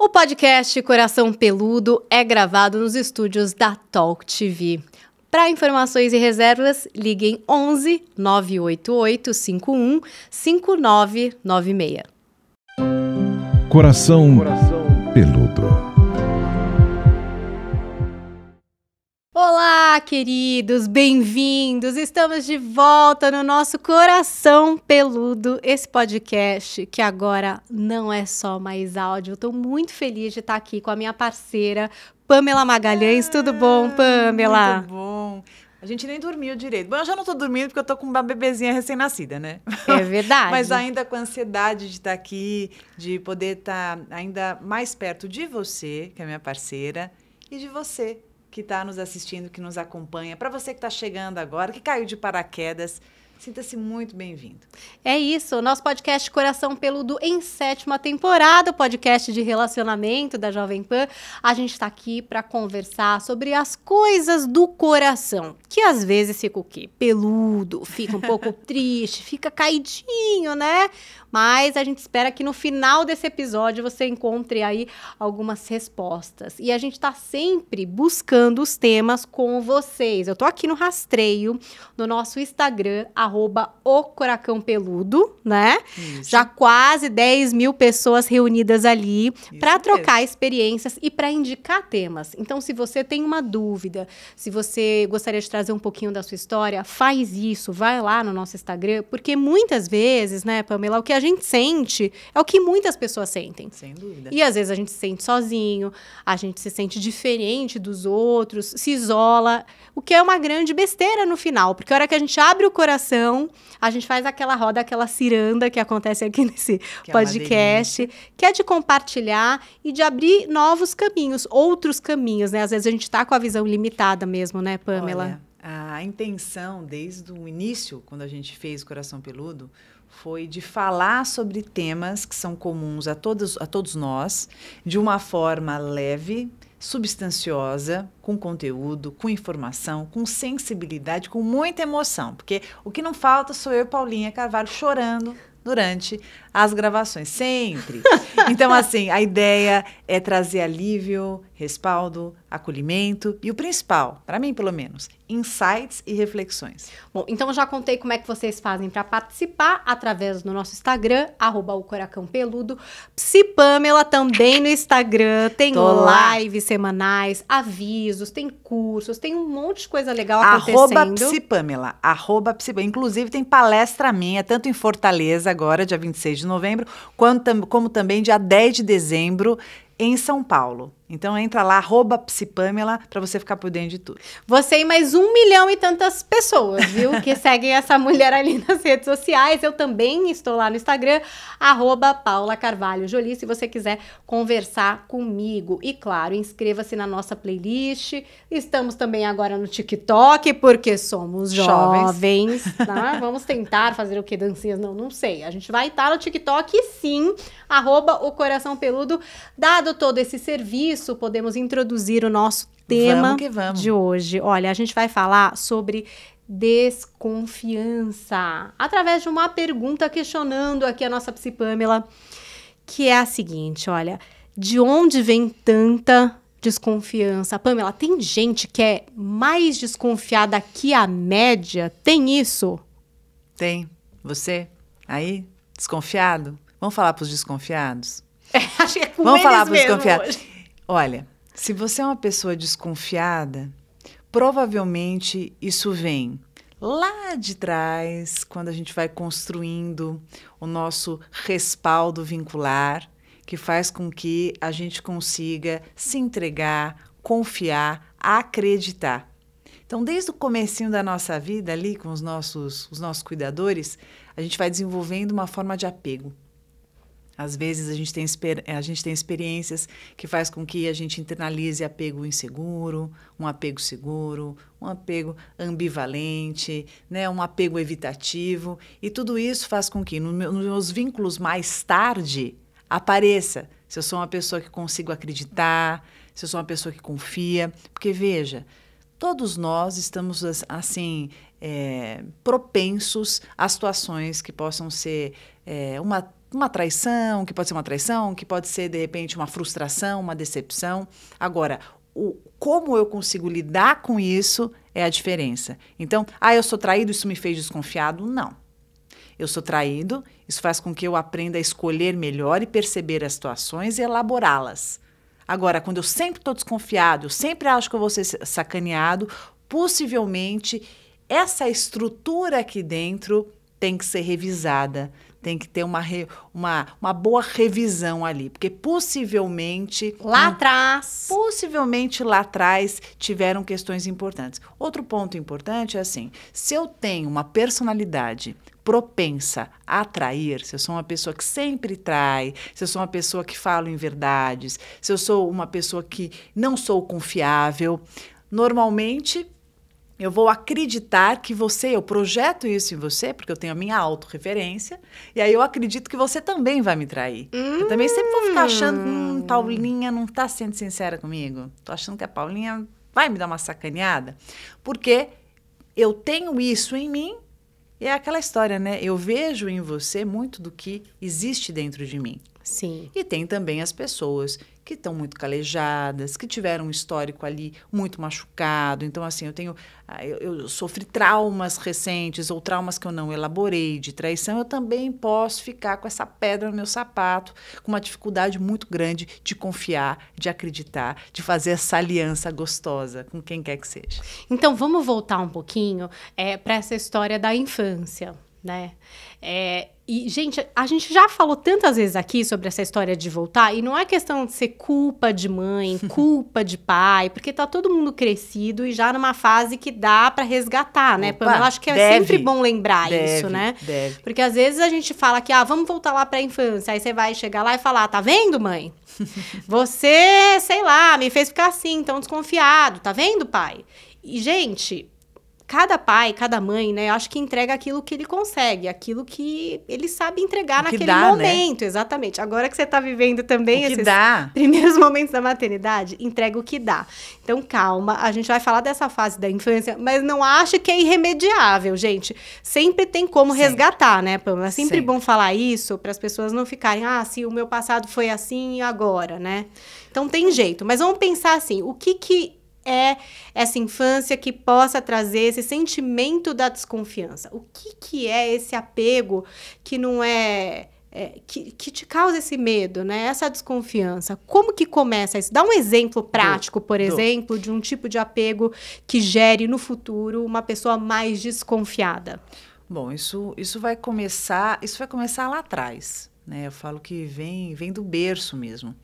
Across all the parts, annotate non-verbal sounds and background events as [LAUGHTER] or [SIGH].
O podcast Coração Peludo é gravado nos estúdios da Talk TV. Para informações e reservas, liguem 11 988 51 5996. Coração, Coração. Peludo. Olá, queridos, bem-vindos! Estamos de volta no nosso coração peludo, esse podcast que agora não é só mais áudio. Estou muito feliz de estar aqui com a minha parceira, Pamela Magalhães. Ah, Tudo bom, Pamela? Tudo bom. A gente nem dormiu direito. Bom, eu já não tô dormindo porque eu tô com uma bebezinha recém-nascida, né? É verdade. [LAUGHS] Mas ainda com ansiedade de estar aqui, de poder estar ainda mais perto de você, que é minha parceira, e de você, que está nos assistindo, que nos acompanha, para você que está chegando agora, que caiu de paraquedas, Sinta-se muito bem-vindo. É isso, o nosso podcast Coração Peludo em sétima temporada, podcast de relacionamento da Jovem Pan. A gente está aqui para conversar sobre as coisas do coração, que às vezes fica o quê? Peludo, fica um pouco [LAUGHS] triste, fica caidinho, né? Mas a gente espera que no final desse episódio você encontre aí algumas respostas. E a gente está sempre buscando os temas com vocês. Eu estou aqui no rastreio, no nosso Instagram, arroba o Coracão Peludo, né? Isso. Já quase 10 mil pessoas reunidas ali para trocar experiências e para indicar temas. Então, se você tem uma dúvida, se você gostaria de trazer um pouquinho da sua história, faz isso, vai lá no nosso Instagram, porque muitas vezes, né, Pamela, o que a gente sente é o que muitas pessoas sentem. Sem dúvida. E às vezes a gente se sente sozinho, a gente se sente diferente dos outros, se isola, o que é uma grande besteira no final, porque a hora que a gente abre o coração então, a gente faz aquela roda, aquela ciranda que acontece aqui [LAUGHS] nesse que é podcast, é que é de compartilhar e de abrir novos caminhos, outros caminhos, né? Às vezes a gente está com a visão limitada mesmo, né, Pamela? Olha, a intenção desde o início, quando a gente fez Coração Peludo, foi de falar sobre temas que são comuns a todos, a todos nós, de uma forma leve, substanciosa, com conteúdo, com informação, com sensibilidade, com muita emoção, porque o que não falta sou eu, Paulinha Carvalho, chorando durante as gravações, sempre. [LAUGHS] Então, assim, a ideia é trazer alívio, respaldo, acolhimento e o principal, para mim pelo menos, insights e reflexões. Bom, então eu já contei como é que vocês fazem para participar através do nosso Instagram, arroba o Coracão Peludo. Psipamela também no Instagram, tem Tô lives lá. semanais, avisos, tem cursos, tem um monte de coisa legal acontecendo. Psi Psipamela, arroba Psipamela. Inclusive tem palestra minha, tanto em Fortaleza agora, dia 26 de novembro, quanto, como também dia 10 de dezembro, em São Paulo. Então entra lá, arroba psipamela, para você ficar por dentro de tudo. Você e mais um milhão e tantas pessoas, viu? Que [LAUGHS] seguem essa mulher ali nas redes sociais. Eu também estou lá no Instagram, arroba Paula Carvalho Jolie, se você quiser conversar comigo. E claro, inscreva-se na nossa playlist. Estamos também agora no TikTok, porque somos jovens. jovens tá? Vamos tentar fazer o que? Dancinhas? Não, não sei. A gente vai estar tá no TikTok sim arroba o Coração Peludo. Dado todo esse serviço, podemos introduzir o nosso tema vamos vamos. de hoje. Olha, a gente vai falar sobre desconfiança através de uma pergunta questionando aqui a nossa psi Pamela, que é a seguinte, olha, de onde vem tanta desconfiança? Pamela, tem gente que é mais desconfiada que a média? Tem isso? Tem. Você aí desconfiado? Vamos falar para os desconfiados? É, [LAUGHS] acho que é com Vamos falar para os desconfiados. Olha, se você é uma pessoa desconfiada, provavelmente isso vem lá de trás, quando a gente vai construindo o nosso respaldo vincular, que faz com que a gente consiga se entregar, confiar, acreditar. Então, desde o comecinho da nossa vida ali com os nossos, os nossos cuidadores, a gente vai desenvolvendo uma forma de apego. Às vezes a gente tem, eh, a gente tem experiências que faz com que a gente internalize apego inseguro, um apego seguro, um apego ambivalente, né, um apego evitativo. E tudo isso faz com que no meu, nos meus vínculos mais tarde apareça se eu sou uma pessoa que consigo acreditar, se eu sou uma pessoa que confia. Porque veja, todos nós estamos assim é, propensos a situações que possam ser é, uma uma traição, que pode ser uma traição, que pode ser, de repente, uma frustração, uma decepção. Agora, o, como eu consigo lidar com isso é a diferença. Então, ah, eu sou traído, isso me fez desconfiado? Não. Eu sou traído, isso faz com que eu aprenda a escolher melhor e perceber as situações e elaborá-las. Agora, quando eu sempre estou desconfiado, eu sempre acho que eu vou ser sacaneado, possivelmente essa estrutura aqui dentro tem que ser revisada tem que ter uma, re, uma, uma boa revisão ali, porque possivelmente. Lá atrás. Possivelmente lá atrás tiveram questões importantes. Outro ponto importante é assim: se eu tenho uma personalidade propensa a atrair, se eu sou uma pessoa que sempre trai, se eu sou uma pessoa que falo em verdades, se eu sou uma pessoa que não sou confiável, normalmente eu vou acreditar que você, eu projeto isso em você, porque eu tenho a minha autorreferência, e aí eu acredito que você também vai me trair. Hum. Eu também sempre vou ficar achando, hum, hum, Paulinha não tá sendo sincera comigo. Tô achando que a Paulinha vai me dar uma sacaneada. Porque eu tenho isso em mim, e é aquela história, né? Eu vejo em você muito do que existe dentro de mim. Sim. E tem também as pessoas que estão muito calejadas, que tiveram um histórico ali muito machucado. Então, assim, eu tenho. Ah, eu, eu sofri traumas recentes ou traumas que eu não elaborei de traição. Eu também posso ficar com essa pedra no meu sapato, com uma dificuldade muito grande de confiar, de acreditar, de fazer essa aliança gostosa com quem quer que seja. Então, vamos voltar um pouquinho é, eh, para essa história da infância, né? É, e, gente, a gente já falou tantas vezes aqui sobre essa história de voltar, e não é questão de ser culpa de mãe, [LAUGHS] culpa de pai, porque tá todo mundo crescido e já numa fase que dá para resgatar, né? Opa, eu acho que é deve, sempre bom lembrar deve, isso, né? Deve. Porque às vezes a gente fala que, ah, vamos voltar lá pra infância, aí você vai chegar lá e falar, tá vendo, mãe? [LAUGHS] Você, sei lá, me fez ficar assim, tão desconfiado, tá vendo, pai? E, gente, cada pai, cada mãe, né, acho que entrega aquilo que ele consegue, aquilo que ele sabe entregar naquele dá, né? momento, né? exatamente. Agora que você está vivendo também esses dá. primeiros [LAUGHS] momentos da maternidade, entrega o que dá. Então, calma, a gente vai falar dessa fase da infância, mas não acha que é irremediável, gente. Sempre tem como Sempre. resgatar, né, Pamela? É sempre, Sempre bom falar isso para as pessoas não ficarem, ah, se o meu passado foi assim e agora, né? Então tem jeito, mas vamos pensar assim, o que que é essa infância que possa trazer esse sentimento da desconfiança? O que, que é esse apego que não é é, que, que, te causa esse medo, né? Essa desconfiança. Como que começa isso? Dá um exemplo prático, por exemplo, de um tipo de apego que gere no futuro uma pessoa mais desconfiada. Bom, isso, isso vai começar, isso vai começar lá atrás, né? Eu falo que vem, vem do berço mesmo.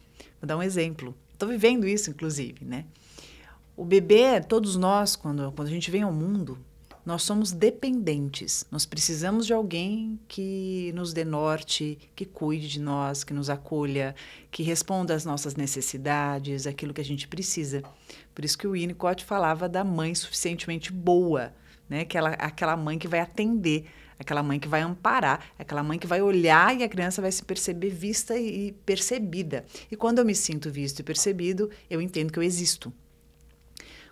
Vou dar um exemplo. Estou vivendo isso, inclusive, né? O bebê, todos nós, quando, quando a gente vem ao mundo, nós somos dependentes. Nós precisamos de alguém que nos dê norte, que cuide de nós, que nos acolha, que responda às nossas necessidades, aquilo que a gente precisa. Por isso que o Winnicott falava da mãe suficientemente boa, né? Aquela, aquela mãe que vai atender, aquela mãe que vai amparar, aquela mãe que vai olhar e a criança vai se perceber vista e percebida. E quando eu me sinto visto e percebido, eu entendo que eu existo.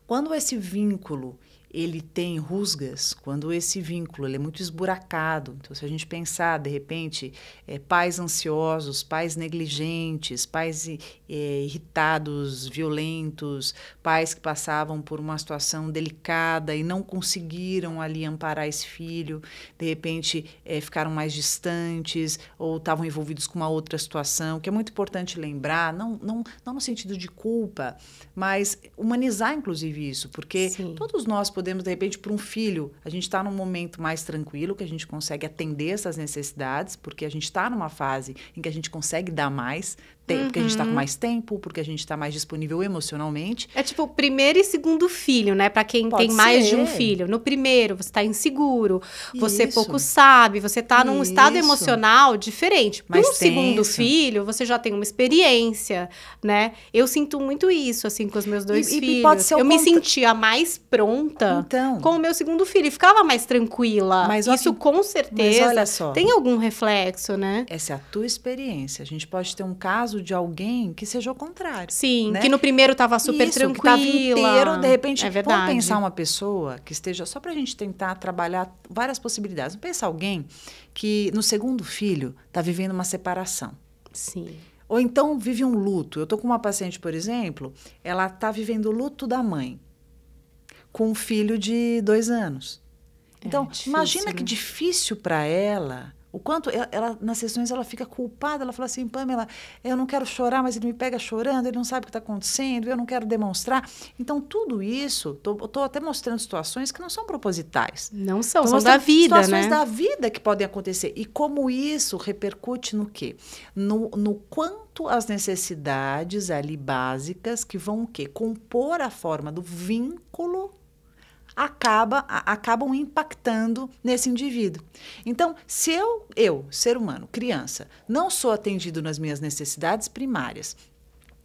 Quando esse vínculo ele tem rusgas, quando esse vínculo ele é muito esburacado. Então, se a gente pensar, de repente, é, pais ansiosos, pais negligentes, pais é, irritados, violentos, pais que passavam por uma situação delicada e não conseguiram ali amparar esse filho, de repente é, ficaram mais distantes ou estavam envolvidos com uma outra situação, que é muito importante lembrar, não, não, não no sentido de culpa, mas humanizar, inclusive, isso, porque Sim. todos nós podemos podemos, de repente, para um filho, a gente está num momento mais tranquilo, que a gente consegue atender essas necessidades, porque a gente está numa fase em que a gente consegue dar mais, tem, uhum. porque a gente está com uhum. mais tempo, porque a gente está mais disponível emocionalmente. É tipo primeiro e segundo filho, né? Para quem Pode tem ser. mais de um filho. No primeiro, você está inseguro, Isso. você pouco sabe, você está num estado emocional diferente. Mas no segundo filho, você já tem uma experiência, né? Eu sinto muito isso, assim, com os meus dois e, filhos. E pode ser Eu me sentia mais pronta então, com o meu segundo filho. E ficava mais tranquila. Mas Isso, olha, com certeza, mas olha só, tem algum reflexo, né? Essa é a tua experiência. A gente pode ter um caso caso de alguém que seja o contrário. Sim, né? que no primeiro estava super Isso, tranquila. inteiro, de repente, é verdade. vamos pensar uma pessoa que esteja só para a gente tentar trabalhar várias possibilidades. Vamos pensar alguém que no segundo filho está vivendo uma separação. Sim. Ou então vive um luto. Eu estou com uma paciente, por exemplo, ela está vivendo o luto da mãe com um filho de dois anos. É então, é difícil, imagina né? que difícil né? para ela o quanto ela, ela, nas sessões ela fica culpada, ela fala assim, Pamela, eu não quero chorar, mas ele me pega chorando, ele não sabe o que está acontecendo, eu não quero demonstrar. Então, tudo isso, estou até mostrando situações que não são propositais. Não são, são da vida, situações né? da vida que podem acontecer. E como isso repercute no quê? No, no quanto as necessidades ali básicas que vão o quê? Compor a forma do vínculo acaba, a, acabam impactando nesse indivíduo. Então, se eu, eu, ser humano, criança, não sou atendido nas minhas necessidades primárias,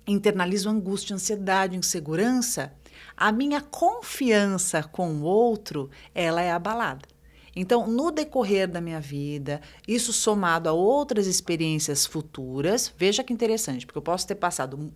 internalizo angústia, ansiedade, insegurança, a minha confiança com o outro, ela é abalada. Então, no decorrer da minha vida, isso somado a outras experiências futuras, veja que interessante, porque eu posso ter passado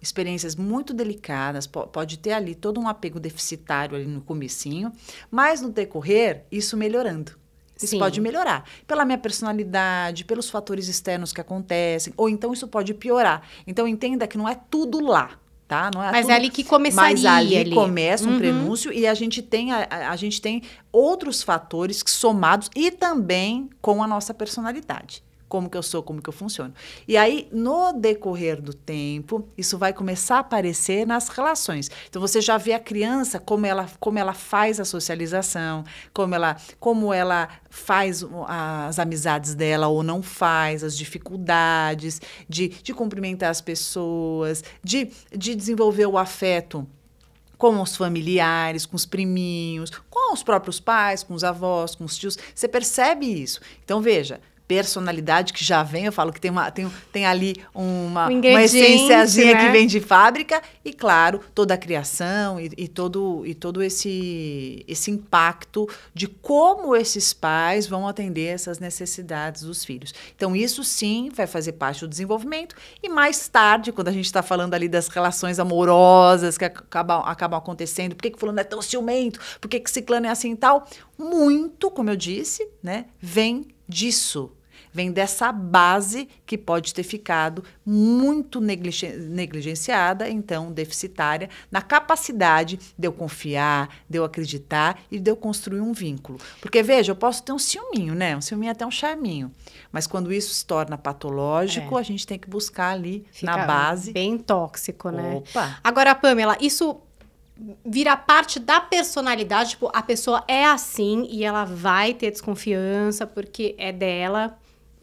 experiências muito delicadas, pode ter ali todo um apego deficitário ali no comecinho, mas no decorrer, isso melhorando. Isso Sim. pode melhorar. Pela minha personalidade, pelos fatores externos que acontecem, ou então isso pode piorar. Então entenda que não é tudo lá tá? Não é mas tudo... é ali que começaria. Mas ali, ali. começa um uhum. prenúncio e a gente tem a, a, a gente tem outros fatores que somados e também com a nossa personalidade como que eu sou, como que eu funciono. E aí, no decorrer do tempo, isso vai começar a aparecer nas relações. Então você já vê a criança como ela, como ela faz a socialização, como ela, como ela faz as amizades dela ou não faz, as dificuldades de, de cumprimentar as pessoas, de, de desenvolver o afeto com os familiares, com os priminhos, com os próprios pais, com os avós, com os tios. Você percebe isso. Então veja, personalidade que já vem, eu falo que tem, uma, tem, tem ali uma, um uma essênciazinha né? que vem de fábrica, e claro, toda a criação e, e, todo, e todo esse, esse impacto de como esses pais vão atender essas necessidades dos filhos. Então, isso sim vai fazer parte do desenvolvimento, e mais tarde, quando a gente está falando ali das relações amorosas que acabam, acabam acontecendo, por que, que fulano é tão ciumento, por que, que ciclano é assim e tal, muito, como eu disse, né, vem disso. Vem dessa base que pode ter ficado muito negligenciada, então deficitária, na capacidade de eu confiar, de eu acreditar e de eu construir um vínculo. Porque, veja, eu posso ter um ciúminho, né? Um ciúminho é até um charminho. Mas quando isso se torna patológico, é. a gente tem que buscar ali Fica na base. Bem tóxico, né? Opa. Agora, Pamela, isso vira parte da personalidade, tipo, a pessoa é assim e ela vai ter desconfiança porque é dela,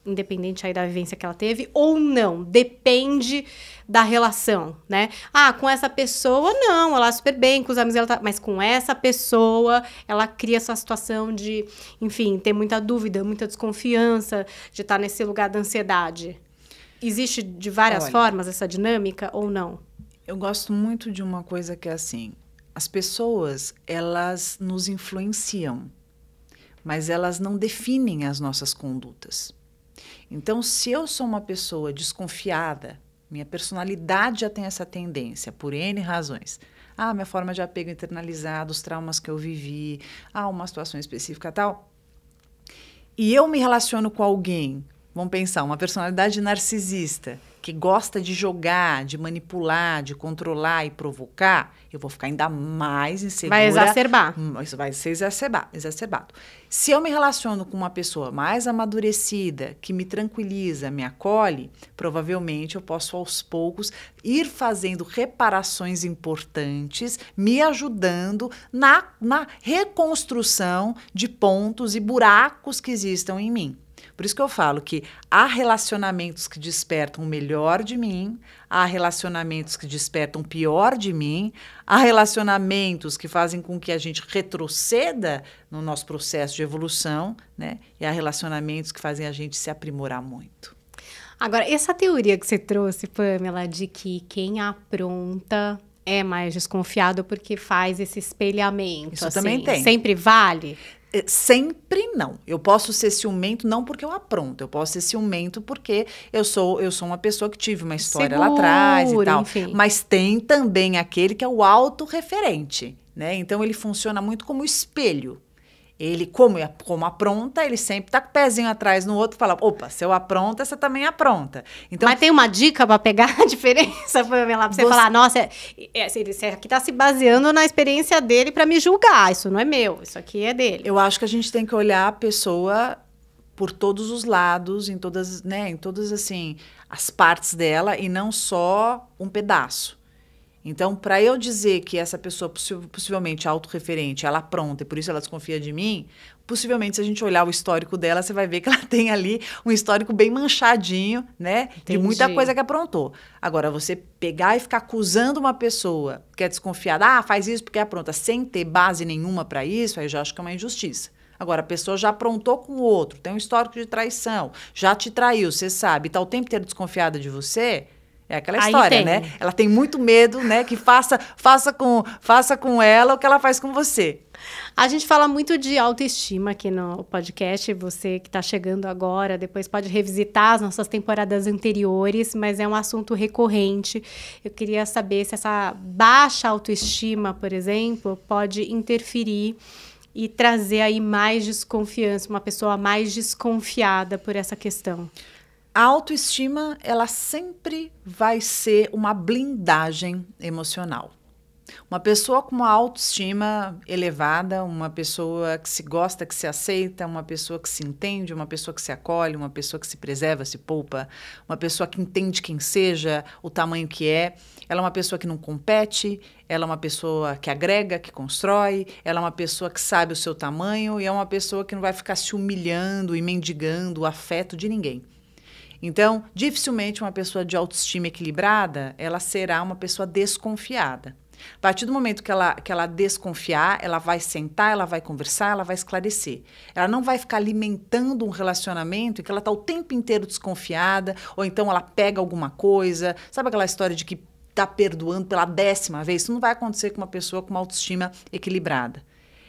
independente aí da vivência que ela teve ou não, depende da relação, né? Ah, com essa pessoa não, ela é super bem, com os amigos ela tá, mas com essa pessoa ela cria essa situação de, enfim, ter muita dúvida, muita desconfiança, de estar tá nesse lugar da ansiedade. Existe de várias Olha, formas essa dinâmica ou não? Eu gosto muito de uma coisa que é assim, as pessoas, elas nos influenciam, mas elas não definem as nossas condutas. Então, se eu sou uma pessoa desconfiada, minha personalidade já tem essa tendência, por N razões. Ah, minha forma de apego internalizado, os traumas que eu vivi, ah, uma situação específica tal. E eu me relaciono com alguém, vamos pensar, uma personalidade narcisista que gosta de jogar, de manipular, de controlar e provocar, eu vou ficar ainda mais insegura. Vai exacerbar. Hum, isso vai ser exacerbar, exacerbado. Se eu me relaciono com uma pessoa mais amadurecida, que me tranquiliza, me acolhe, provavelmente eu posso aos poucos ir fazendo reparações importantes, me ajudando na, na reconstrução de pontos e buracos que existam em mim. Por isso que eu falo que há relacionamentos que despertam o melhor de mim, há relacionamentos que despertam o pior de mim, há relacionamentos que fazem com que a gente retroceda no nosso processo de evolução, né? E há relacionamentos que fazem a gente se aprimorar muito. Agora, essa teoria que você trouxe, Pamela, de que quem apronta é mais desconfiado porque faz esse espelhamento. Isso assim. também tem. Sempre vale? É, sempre não. Eu posso ser ciumento não porque eu apronto, eu posso ser ciumento porque eu sou eu sou uma pessoa que tive uma história Segura, lá atrás e tal. Enfim. Mas tem também aquele que é o autorreferente, né? Então ele funciona muito como espelho ele, como, como apronta, ele sempre tá com o pezinho atrás no outro e fala: opa, se eu apronta, você também apronta. Então, Mas tem uma dica para pegar a [LAUGHS] diferença, Pamela, pra você, você falar: nossa, é, é, é aqui tá se baseando na experiência dele para me julgar. Isso não é meu, isso aqui é dele. Eu acho que a gente tem que olhar a pessoa por todos os lados, em todas, né, em todas assim, as partes dela e não só um pedaço. Então, para eu dizer que essa pessoa possi possivelmente autorreferente, ela é pronta e por isso ela desconfia de mim, possivelmente se a gente olhar o histórico dela, você vai ver que ela [LAUGHS] tem ali um histórico bem manchadinho, né? Entendi. De muita coisa que aprontou. Agora, você pegar e ficar acusando uma pessoa que é desconfiada, ah, faz isso porque é pronta, sem ter base nenhuma para isso, aí eu já acho que é uma injustiça. Agora, a pessoa já aprontou com o outro, tem um histórico de traição, já te traiu, você sabe, está o tempo inteiro desconfiada de você, é aquela história, né? Ela tem muito medo, né? Que faça, faça, com, faça com ela o que ela faz com você. A gente fala muito de autoestima aqui no podcast. Você que está chegando agora, depois pode revisitar as nossas temporadas anteriores, mas é um assunto recorrente. Eu queria saber se essa baixa autoestima, por exemplo, pode interferir e trazer aí mais desconfiança, uma pessoa mais desconfiada por essa questão a autoestima, ela sempre vai ser uma blindagem emocional. Uma pessoa com uma autoestima elevada, uma pessoa que se gosta, que se aceita, uma pessoa que se entende, uma pessoa que se acolhe, uma pessoa que se preserva, se poupa, uma pessoa que entende quem seja, o tamanho que é, ela é uma pessoa que não compete, ela é uma pessoa que agrega, que constrói, ela é uma pessoa que sabe o seu tamanho e é uma pessoa que não vai ficar se humilhando e mendigando o afeto de ninguém. Então, dificilmente uma pessoa de autoestima equilibrada, ela será uma pessoa desconfiada. A partir do momento que ela, que ela desconfiar, ela vai sentar, ela vai conversar, ela vai esclarecer. Ela não vai ficar alimentando um relacionamento em que ela está o tempo inteiro desconfiada, ou então ela pega alguma coisa. Sabe aquela história de que está perdoando pela décima vez? Isso não vai acontecer com uma pessoa com uma autoestima equilibrada.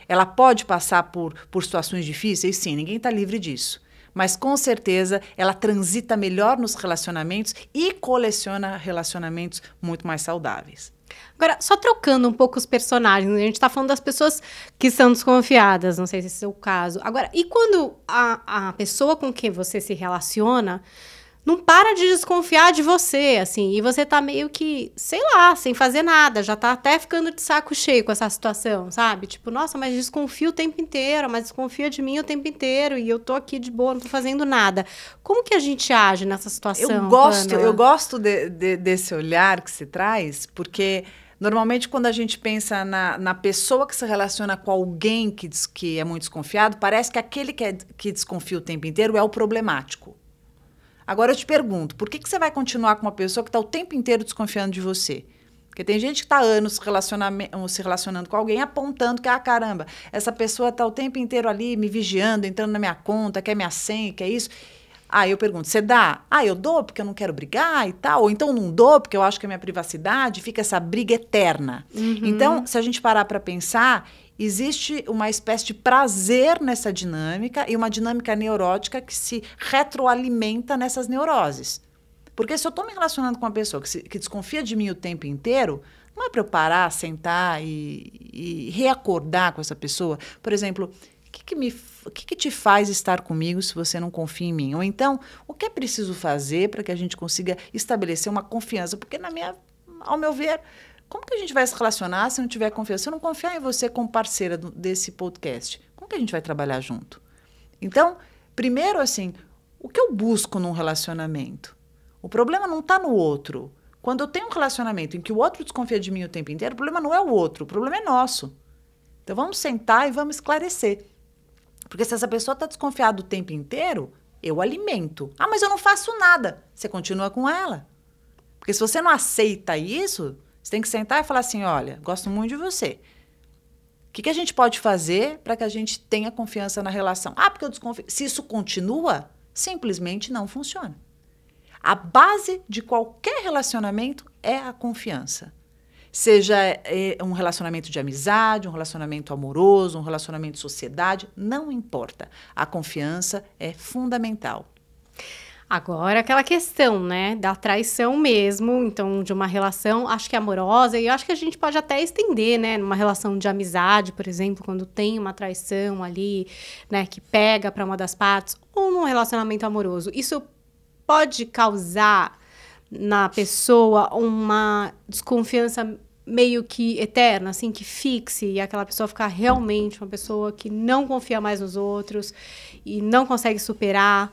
Ela pode passar por, por situações difíceis, sim, ninguém está livre disso mas com certeza ela transita melhor nos relacionamentos e coleciona relacionamentos muito mais saudáveis. Agora, só trocando um pouco os personagens, a gente está falando das pessoas que são desconfiadas, não sei se esse é o caso. Agora, e quando a, a pessoa com quem você se relaciona não para de desconfiar de você, assim, e você tá meio que, sei lá, sem fazer nada, já tá até ficando de saco cheio com essa situação, sabe? Tipo, nossa, mas desconfia o tempo inteiro, mas desconfia de mim o tempo inteiro e eu tô aqui de boa, não tô fazendo nada. Como que a gente age nessa situação? Eu gosto, eu gosto de, de, desse olhar que se traz, porque Normalmente, quando a gente pensa na, na pessoa que se relaciona com alguém que, diz, que é muito desconfiado, parece que aquele que, é, que desconfia o tempo inteiro é o problemático. Agora eu te pergunto, por que, que você vai continuar com uma pessoa que está o tempo inteiro desconfiando de você? Porque tem gente que está anos se relacionando com alguém apontando que, ah, caramba, essa pessoa está o tempo inteiro ali me vigiando, entrando na minha conta, quer minha senha, quer isso. Aí eu pergunto, você dá? Ah, eu dou porque eu não quero brigar e tal. Ou então não dou porque eu acho que é minha privacidade. Fica essa briga eterna. Uhum. Então, se a gente parar para pensar, existe uma espécie de prazer nessa dinâmica e uma dinâmica neurótica que se retroalimenta nessas neuroses. Porque se eu estou me relacionando com uma pessoa que, se, que, desconfia de mim o tempo inteiro, não é para eu parar, sentar e, e, reacordar com essa pessoa. Por exemplo, o que, que, me, que, que te faz estar comigo se você não confia em mim? Ou então, o que é preciso fazer para que a gente consiga estabelecer uma confiança? Porque, na minha, ao meu ver, como que a gente vai se relacionar se não tiver confiança? Se eu não confiar em você como parceira do, desse podcast, como que a gente vai trabalhar junto? Então, primeiro, assim, o que eu busco num relacionamento? O problema não está no outro. Quando eu tenho um relacionamento em que o outro desconfia de mim o tempo inteiro, o problema não é o outro, o problema é nosso. Então vamos sentar e vamos esclarecer. Porque se essa pessoa está desconfiada o tempo inteiro, eu alimento. Ah, mas eu não faço nada. Você continua com ela. Porque se você não aceita isso, você tem que sentar e falar assim: olha, gosto muito de você. O que, que a gente pode fazer para que a gente tenha confiança na relação? Ah, porque eu desconfio. Se isso continua, simplesmente não funciona. A base de qualquer relacionamento é a confiança. Seja é, um relacionamento de amizade, um relacionamento amoroso, um relacionamento de sociedade, não importa. A confiança é fundamental. Agora, aquela questão, né, da traição mesmo, então, de uma relação, acho que amorosa, e eu acho que a gente pode até estender, né, numa relação de amizade, por exemplo, quando tem uma traição ali, né, que pega para uma das partes, ou num relacionamento amoroso. Isso pode causar na pessoa uma desconfiança meio que eterna, assim, que fixe e aquela pessoa ficar realmente uma pessoa que não confia mais nos outros e não consegue superar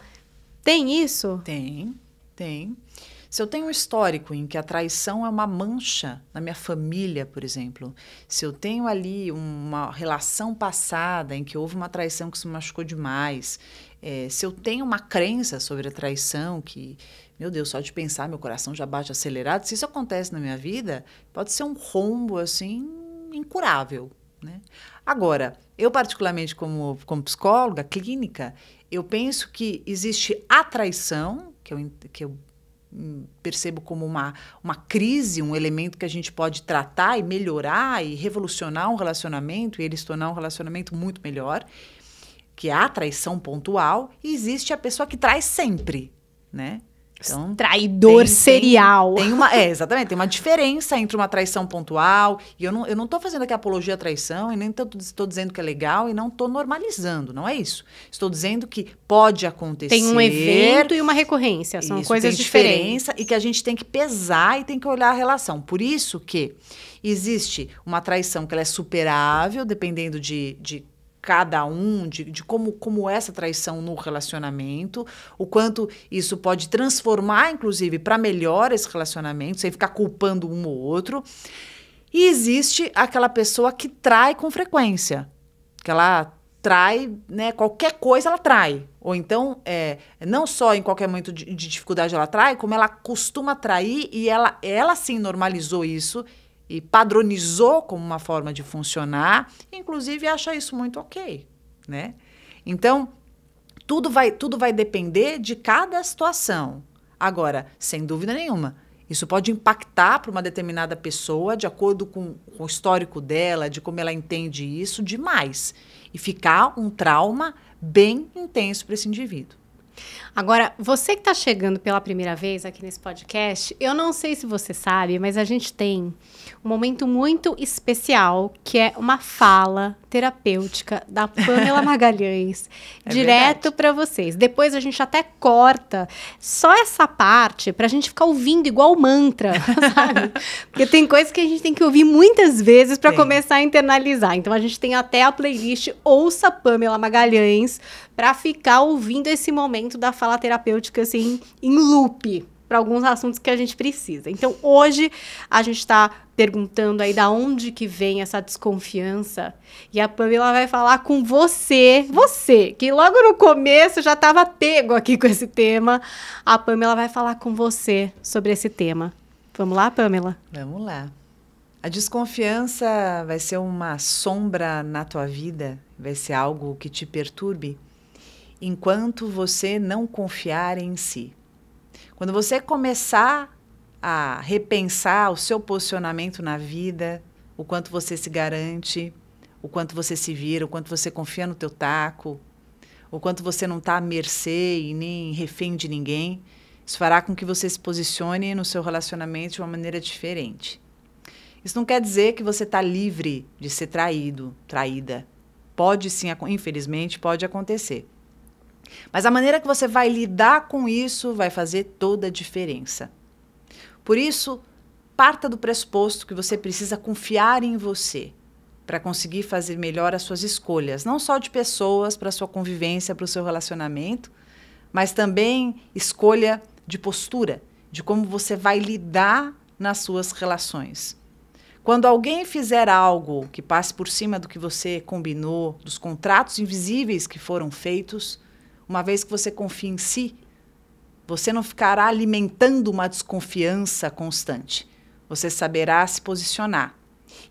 tem isso? Tem, tem. Se eu tenho um histórico em que a traição é uma mancha na minha família, por exemplo, se eu tenho ali uma relação passada em que houve uma traição que se machucou demais, é, se eu tenho uma crença sobre a traição que, meu Deus, só de pensar meu coração já bate acelerado, se isso acontece na minha vida, pode ser um rombo assim incurável. Né? Agora, eu particularmente como, como psicóloga clínica, eu penso que existe a traição, que eu, que eu percebo como uma, uma crise, um elemento que a gente pode tratar e melhorar e revolucionar um relacionamento e ele se tornar um relacionamento muito melhor, que é a traição pontual, e existe a pessoa que traz sempre, né? Então, traidor tem, serial. Tem, [LAUGHS] tem uma, é, exatamente. Tem uma diferença entre uma traição pontual. E eu não, eu não tô fazendo aqui apologia à traição, e nem tanto estou dizendo que é legal e não estou normalizando, não é isso. Estou dizendo que pode acontecer. Tem um evento e uma recorrência. São isso, coisas tem diferentes. E que a gente tem que pesar e tem que olhar a relação. Por isso que existe uma traição que ela é superável, dependendo de, de cada um, de, de como, como essa traição no relacionamento, o quanto isso pode transformar, inclusive, para melhor esse relacionamento, sem ficar culpando um ou outro. E existe aquela pessoa que trai com frequência, que ela trai, né? Qualquer coisa ela trai. Ou então, é, não só em qualquer momento de, de dificuldade ela trai, como ela costuma trair e ela, ela sim normalizou isso e padronizou como uma forma de funcionar, inclusive acha isso muito ok, né? Então, tudo vai, tudo vai depender de cada situação. Agora, sem dúvida nenhuma, isso pode impactar para uma determinada pessoa, de acordo com o histórico dela, de como ela entende isso, demais. E ficar um trauma bem intenso para esse indivíduo. Agora, você que está chegando pela primeira vez aqui nesse podcast, eu não sei se você sabe, mas a gente tem um momento muito especial, que é uma fala terapêutica da Pamela [LAUGHS] Magalhães, é direto para vocês. Depois a gente até corta só essa parte para a gente ficar ouvindo igual mantra, [LAUGHS] sabe? Porque tem coisas que a gente tem que ouvir muitas vezes para começar a internalizar. Então a gente tem até a playlist Ouça Pamela Magalhães para ficar ouvindo esse momento da fala terapêutica assim em loop para alguns assuntos que a gente precisa. Então, hoje a gente está perguntando aí da onde que vem essa desconfiança. E a Pamela vai falar com você, você, que logo no começo já estava pego aqui com esse tema. A Pamela vai falar com você sobre esse tema. Vamos lá, Pamela? Vamos lá. A desconfiança vai ser uma sombra na tua vida, vai ser algo que te perturbe enquanto você não confiar em si. Quando você começar a repensar o seu posicionamento na vida, o quanto você se garante, o quanto você se vira, o quanto você confia no teu taco, o quanto você não está à mercê e nem refém de ninguém, isso fará com que você se posicione no seu relacionamento de uma maneira diferente. Isso não quer dizer que você está livre de ser traído, traída. Pode sim, infelizmente, pode acontecer. Mas a maneira que você vai lidar com isso vai fazer toda a diferença. Por isso, parta do pressuposto que você precisa confiar em você para conseguir fazer melhor as suas escolhas, não só de pessoas para sua convivência, para o seu relacionamento, mas também escolha de postura, de como você vai lidar nas suas relações. Quando alguém fizer algo que passe por cima do que você combinou, dos contratos invisíveis que foram feitos, uma vez que você confia em si, você não ficará alimentando uma desconfiança constante. Você saberá se posicionar.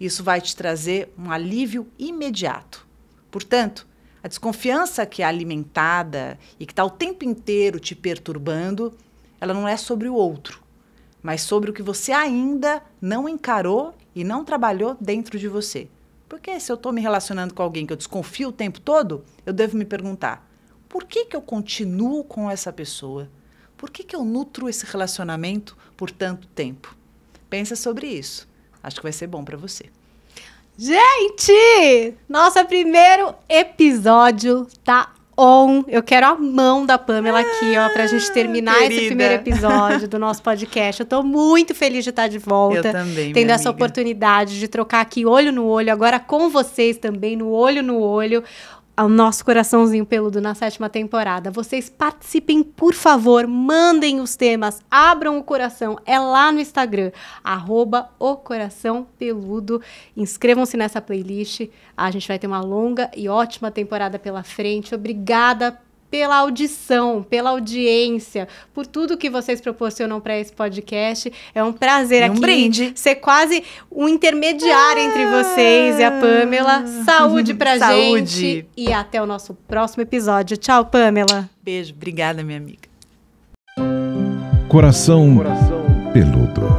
Isso vai te trazer um alívio imediato. Portanto, a desconfiança que é alimentada e que está o tempo inteiro te perturbando, ela não é sobre o outro, mas sobre o que você ainda não encarou e não trabalhou dentro de você. Porque se eu estou me relacionando com alguém que eu desconfio o tempo todo, eu devo me perguntar: por que, que eu continuo com essa pessoa? Por que, que eu nutro esse relacionamento por tanto tempo? Pensa sobre isso. Acho que vai ser bom para você. Gente, nosso primeiro episódio tá on. Eu quero a mão da Pamela aqui, ó, pra gente ah, terminar Querida. esse primeiro episódio do nosso podcast. Eu tô muito feliz de estar de volta. Eu também, Tendo essa amiga. oportunidade de trocar aqui olho no olho, agora com vocês também, no olho no olho ao nosso coraçãozinho peludo na sétima temporada. Vocês participem, por favor, mandem os temas, abram o coração. É lá no Instagram, arroba o coração peludo. Inscrevam-se nessa playlist. A gente vai ter uma longa e ótima temporada pela frente. Obrigada pela audição, pela audiência, por tudo que vocês proporcionam para esse podcast. É um prazer um aqui brinde. ser quase um intermediário ah. entre vocês e a Pamela. Saúde pra [LAUGHS] Saúde. gente e até o nosso próximo episódio. Tchau, Pamela. Beijo, obrigada, minha amiga. Coração, Coração. peludo.